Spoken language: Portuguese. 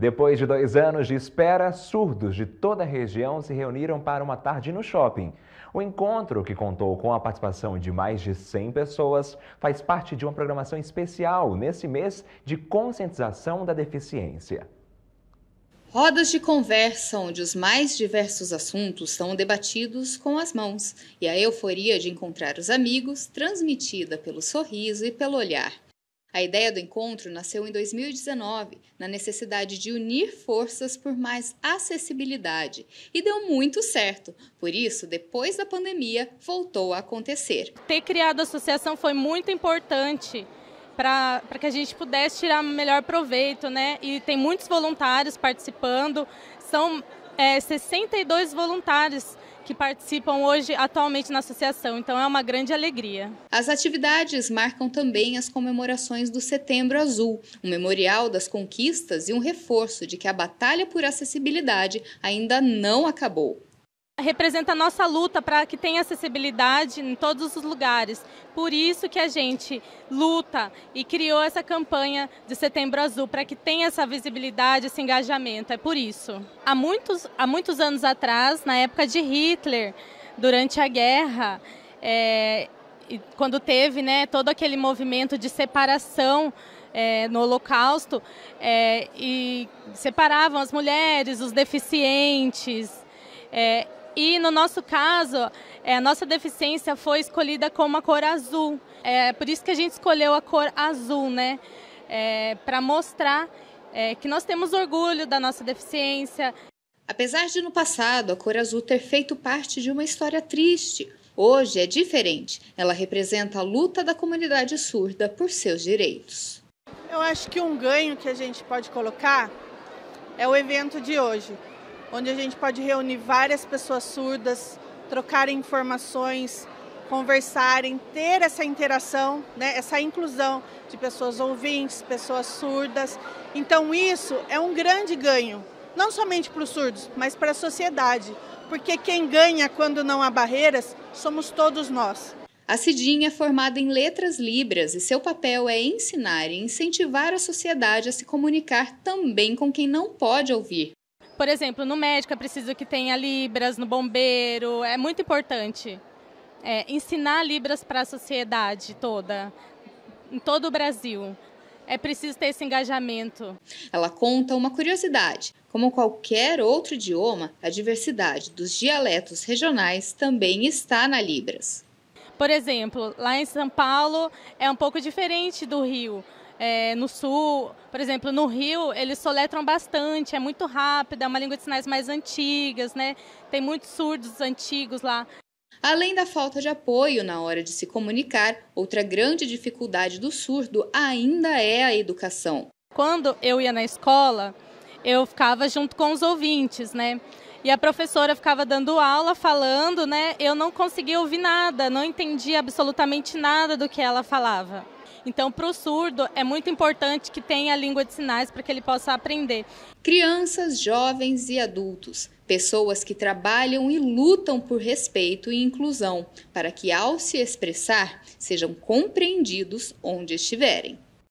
Depois de dois anos de espera, surdos de toda a região se reuniram para uma tarde no shopping. O encontro, que contou com a participação de mais de 100 pessoas, faz parte de uma programação especial nesse mês de conscientização da deficiência. Rodas de conversa onde os mais diversos assuntos são debatidos com as mãos e a euforia de encontrar os amigos transmitida pelo sorriso e pelo olhar. A ideia do encontro nasceu em 2019, na necessidade de unir forças por mais acessibilidade, e deu muito certo. Por isso, depois da pandemia, voltou a acontecer. Ter criado a associação foi muito importante para que a gente pudesse tirar melhor proveito, né? E tem muitos voluntários participando, são é, 62 voluntários que participam hoje atualmente na associação, então é uma grande alegria. As atividades marcam também as comemorações do Setembro Azul, um memorial das conquistas e um reforço de que a batalha por acessibilidade ainda não acabou representa a nossa luta para que tenha acessibilidade em todos os lugares. Por isso que a gente luta e criou essa campanha de Setembro Azul, para que tenha essa visibilidade, esse engajamento. É por isso. Há muitos, há muitos anos atrás, na época de Hitler, durante a guerra, é, quando teve né, todo aquele movimento de separação é, no Holocausto, é, e separavam as mulheres, os deficientes. É, e no nosso caso, é, a nossa deficiência foi escolhida como a cor azul. É por isso que a gente escolheu a cor azul, né? É, Para mostrar é, que nós temos orgulho da nossa deficiência. Apesar de no passado a cor azul ter feito parte de uma história triste, hoje é diferente. Ela representa a luta da comunidade surda por seus direitos. Eu acho que um ganho que a gente pode colocar é o evento de hoje onde a gente pode reunir várias pessoas surdas, trocar informações, conversarem, ter essa interação, né, essa inclusão de pessoas ouvintes, pessoas surdas. Então isso é um grande ganho, não somente para os surdos, mas para a sociedade, porque quem ganha quando não há barreiras somos todos nós. A Cidinha é formada em letras libras e seu papel é ensinar e incentivar a sociedade a se comunicar também com quem não pode ouvir. Por exemplo, no médico é preciso que tenha Libras, no bombeiro, é muito importante. É, ensinar Libras para a sociedade toda, em todo o Brasil. É preciso ter esse engajamento. Ela conta uma curiosidade. Como qualquer outro idioma, a diversidade dos dialetos regionais também está na Libras. Por exemplo, lá em São Paulo é um pouco diferente do Rio é, no sul, por exemplo, no Rio, eles soletram bastante, é muito rápido, é uma língua de sinais mais antigas, né? Tem muitos surdos antigos lá. Além da falta de apoio na hora de se comunicar, outra grande dificuldade do surdo ainda é a educação. Quando eu ia na escola, eu ficava junto com os ouvintes, né? E a professora ficava dando aula, falando, né? Eu não conseguia ouvir nada, não entendia absolutamente nada do que ela falava. Então, para o surdo, é muito importante que tenha a língua de sinais para que ele possa aprender. Crianças, jovens e adultos, pessoas que trabalham e lutam por respeito e inclusão, para que, ao se expressar, sejam compreendidos onde estiverem.